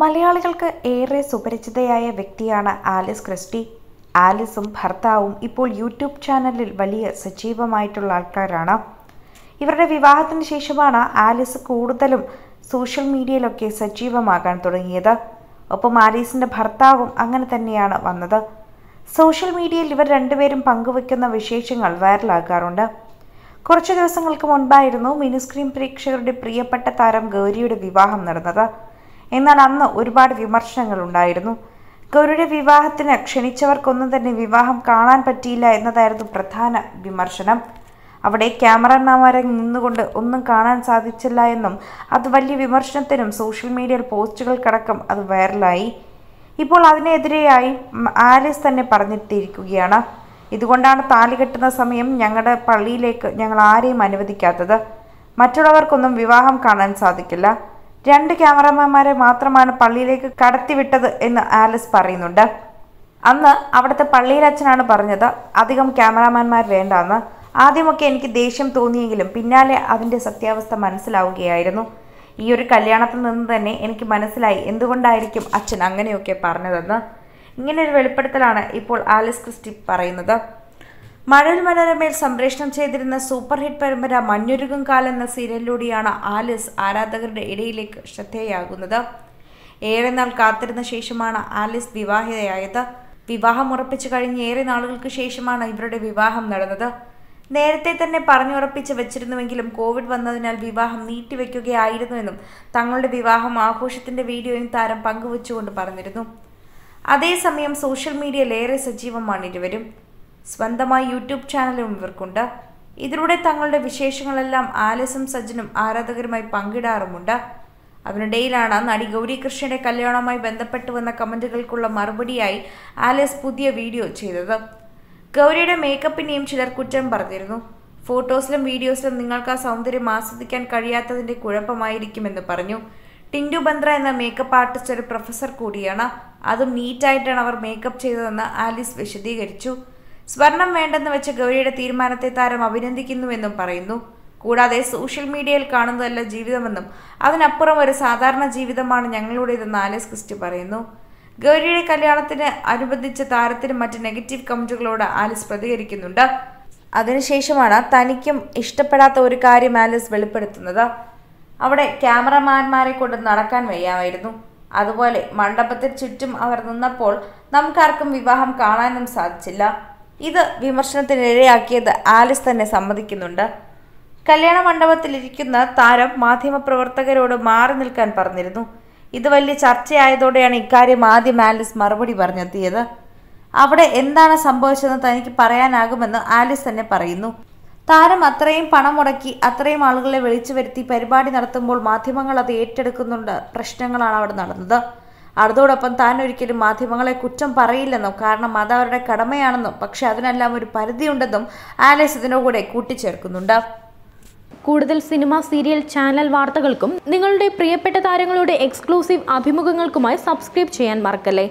മലയാളികൾക്ക് ഏറെ സുപരിചിതയായ വ്യക്തിയാണ് ആലിസ് ക്രിസ്റ്റി ആലിസും ഭർത്താവും ഇപ്പോൾ യൂട്യൂബ് ചാനലിൽ വലിയ സജീവമായിട്ടുള്ള ആൾക്കാരാണ് ഇവരുടെ വിവാഹത്തിന് ശേഷമാണ് ആലിസ് കൂടുതലും സോഷ്യൽ മീഡിയയിലൊക്കെ സജീവമാകാൻ തുടങ്ങിയത് ഒപ്പം ആലീസിൻ്റെ ഭർത്താവും അങ്ങനെ തന്നെയാണ് വന്നത് സോഷ്യൽ മീഡിയയിൽ ഇവർ രണ്ടുപേരും പങ്കുവെക്കുന്ന വിശേഷങ്ങൾ വൈറലാകാറുണ്ട് കുറച്ച് ദിവസങ്ങൾക്ക് മുൻപായിരുന്നു മിനിസ്ക്രീൻ പ്രേക്ഷകരുടെ പ്രിയപ്പെട്ട താരം ഗൗരിയുടെ വിവാഹം നടന്നത് എന്നാൽ അന്ന് ഒരുപാട് വിമർശനങ്ങൾ ഉണ്ടായിരുന്നു ഗൗരിയുടെ വിവാഹത്തിന് ക്ഷണിച്ചവർക്കൊന്നും തന്നെ വിവാഹം കാണാൻ പറ്റിയില്ല എന്നതായിരുന്നു പ്രധാന വിമർശനം അവിടെ ക്യാമറമാരെ നിന്നുകൊണ്ട് ഒന്നും കാണാൻ സാധിച്ചില്ല എന്നും അത് വലിയ വിമർശനത്തിനും സോഷ്യൽ മീഡിയയിൽ പോസ്റ്റുകൾക്കടക്കം അത് വൈറലായി ഇപ്പോൾ അതിനെതിരെയായി ആലിസ് തന്നെ പറഞ്ഞിട്ടിരിക്കുകയാണ് ഇതുകൊണ്ടാണ് താലി കെട്ടുന്ന സമയം ഞങ്ങളുടെ പള്ളിയിലേക്ക് ഞങ്ങൾ ആരെയും അനുവദിക്കാത്തത് മറ്റുള്ളവർക്കൊന്നും വിവാഹം കാണാൻ സാധിക്കില്ല രണ്ട് ക്യാമറമാന്മാരെ മാത്രമാണ് പള്ളിയിലേക്ക് കടത്തിവിട്ടത് എന്ന് ആലിസ് പറയുന്നുണ്ട് അന്ന് അവിടുത്തെ അച്ഛനാണ് പറഞ്ഞത് അധികം ക്യാമറാമാന്മാർ വേണ്ടെന്ന് ആദ്യമൊക്കെ എനിക്ക് ദേഷ്യം തോന്നിയെങ്കിലും പിന്നാലെ അതിൻ്റെ സത്യാവസ്ഥ മനസ്സിലാവുകയായിരുന്നു ഈ ഒരു കല്യാണത്തിൽ നിന്ന് തന്നെ എനിക്ക് മനസ്സിലായി എന്തുകൊണ്ടായിരിക്കും അച്ഛൻ അങ്ങനെയൊക്കെ പറഞ്ഞതെന്ന് ഇങ്ങനൊരു വെളിപ്പെടുത്തലാണ് ഇപ്പോൾ ആലിസ് ക്രിസ്റ്റി പറയുന്നത് മഴൽ മനോരമയിൽ സംപ്രേഷണം ചെയ്തിരുന്ന സൂപ്പർ ഹിറ്റ് പരമ്പര മഞ്ഞുരുകും കാലെന്ന സീരിയലിലൂടെയാണ് ആലിസ് ആരാധകരുടെ ഇടയിലേക്ക് ശ്രദ്ധേയാകുന്നത് ഏറെ നാൾ കാത്തിരുന്ന ശേഷമാണ് ആലിസ് വിവാഹിതയായത് വിവാഹം ഉറപ്പിച്ചു കഴിഞ്ഞ് ഏറെ നാളുകൾക്ക് ശേഷമാണ് ഇവരുടെ വിവാഹം നടന്നത് നേരത്തെ തന്നെ പറഞ്ഞുറപ്പിച്ച് വെച്ചിരുന്നുവെങ്കിലും കോവിഡ് വന്നതിനാൽ വിവാഹം നീട്ടിവെക്കുകയായിരുന്നുവെന്നും തങ്ങളുടെ വിവാഹം ആഘോഷത്തിന്റെ വീഡിയോയും താരം പങ്കുവച്ചുകൊണ്ട് പറഞ്ഞിരുന്നു അതേസമയം സോഷ്യൽ മീഡിയയിൽ ഏറെ സജീവമാണ് ഇരുവരും സ്വന്തമായി യൂട്യൂബ് ചാനലും ഇവർക്കുണ്ട് ഇതിലൂടെ തങ്ങളുടെ വിശേഷങ്ങളെല്ലാം ആലസും സജ്ജനും ആരാധകരുമായി പങ്കിടാറുമുണ്ട് അതിനിടയിലാണ് നടി ഗൗരി കൃഷ്ണയുടെ കല്യാണവുമായി ബന്ധപ്പെട്ട് വന്ന കമൻറ്റുകൾക്കുള്ള മറുപടിയായി ആലസ് പുതിയ വീഡിയോ ചെയ്തത് ഗൗരിയുടെ മേക്കപ്പിനെയും ചിലർ കുറ്റം പറഞ്ഞിരുന്നു ഫോട്ടോസിലും വീഡിയോസിലും നിങ്ങൾക്ക് ആ സൗന്ദര്യം ആസ്വദിക്കാൻ കഴിയാത്തതിൻ്റെ കുഴപ്പമായിരിക്കുമെന്ന് പറഞ്ഞു ടിൻഡു ബന്ദ്ര എന്ന മേക്കപ്പ് ആർട്ടിസ്റ്റ് ഒരു പ്രൊഫസർ കൂടിയാണ് അതും നീറ്റായിട്ടാണ് അവർ മേക്കപ്പ് ചെയ്തതെന്ന് ആലിസ് വിശദീകരിച്ചു സ്വർണം വേണ്ടെന്ന് വെച്ച ഗൗരിയുടെ തീരുമാനത്തെ താരം അഭിനന്ദിക്കുന്നുവെന്നും പറയുന്നു കൂടാതെ സോഷ്യൽ മീഡിയയിൽ കാണുന്നതല്ല ജീവിതമെന്നും അതിനപ്പുറം ഒരു സാധാരണ ജീവിതമാണ് ഞങ്ങളുടേതെന്ന് ആലസ് ക്രിസ്റ്റ് പറയുന്നു ഗൗരിയുടെ കല്യാണത്തിന് അനുബന്ധിച്ച് താരത്തിന് മറ്റ് നെഗറ്റീവ് കമന്റുകളോട് ആലിസ് പ്രതികരിക്കുന്നുണ്ട് അതിനുശേഷമാണ് തനിക്കും ഇഷ്ടപ്പെടാത്ത ഒരു കാര്യം ആലിസ് വെളിപ്പെടുത്തുന്നത് അവിടെ ക്യാമറമാന്മാരെ കൊണ്ട് നടക്കാൻ വയ്യാമായിരുന്നു അതുപോലെ മണ്ഡപത്തിന് ചുറ്റും അവർ നിന്നപ്പോൾ നമുക്കാർക്കും വിവാഹം കാണാനും സാധിച്ചില്ല ഇത് വിമർശനത്തിനിരയാക്കിയത് ആലിസ് തന്നെ സമ്മതിക്കുന്നുണ്ട് കല്യാണ മണ്ഡപത്തിലിരിക്കുന്ന താരം മാധ്യമപ്രവർത്തകരോട് മാറി നിൽക്കാൻ പറഞ്ഞിരുന്നു ഇത് വലിയ ചർച്ചയായതോടെയാണ് ഇക്കാര്യം ആദ്യം ആലിസ് മറുപടി പറഞ്ഞെത്തിയത് അവിടെ എന്താണ് സംഭവിച്ചതെന്ന് തനിക്ക് പറയാനാകുമെന്ന് ആലിസ് തന്നെ പറയുന്നു താരം അത്രയും പണം മുടക്കി അത്രയും ആളുകളെ വിളിച്ചു വരുത്തി പരിപാടി നടത്തുമ്പോൾ മാധ്യമങ്ങൾ അത് ഏറ്റെടുക്കുന്നുണ്ട് പ്രശ്നങ്ങളാണ് അവിടെ നടന്നത് അതോടൊപ്പം താൻ ഒരിക്കലും മാധ്യമങ്ങളെ കുറ്റം പറയില്ലെന്നും കാരണം അത് അവരുടെ കടമയാണെന്നും പക്ഷെ അതിനെല്ലാം ഒരു പരിധിയുണ്ടെന്നും ആലേസ് ഇതിനോടെ കൂട്ടിച്ചേർക്കുന്നുണ്ട് കൂടുതൽ സിനിമ സീരിയൽ ചാനൽ വാർത്തകൾക്കും നിങ്ങളുടെ പ്രിയപ്പെട്ട താരങ്ങളുടെ എക്സ്ക്ലൂസീവ് അഭിമുഖങ്ങൾക്കുമായി സബ്സ്ക്രൈബ് ചെയ്യാൻ മറക്കല്ലേ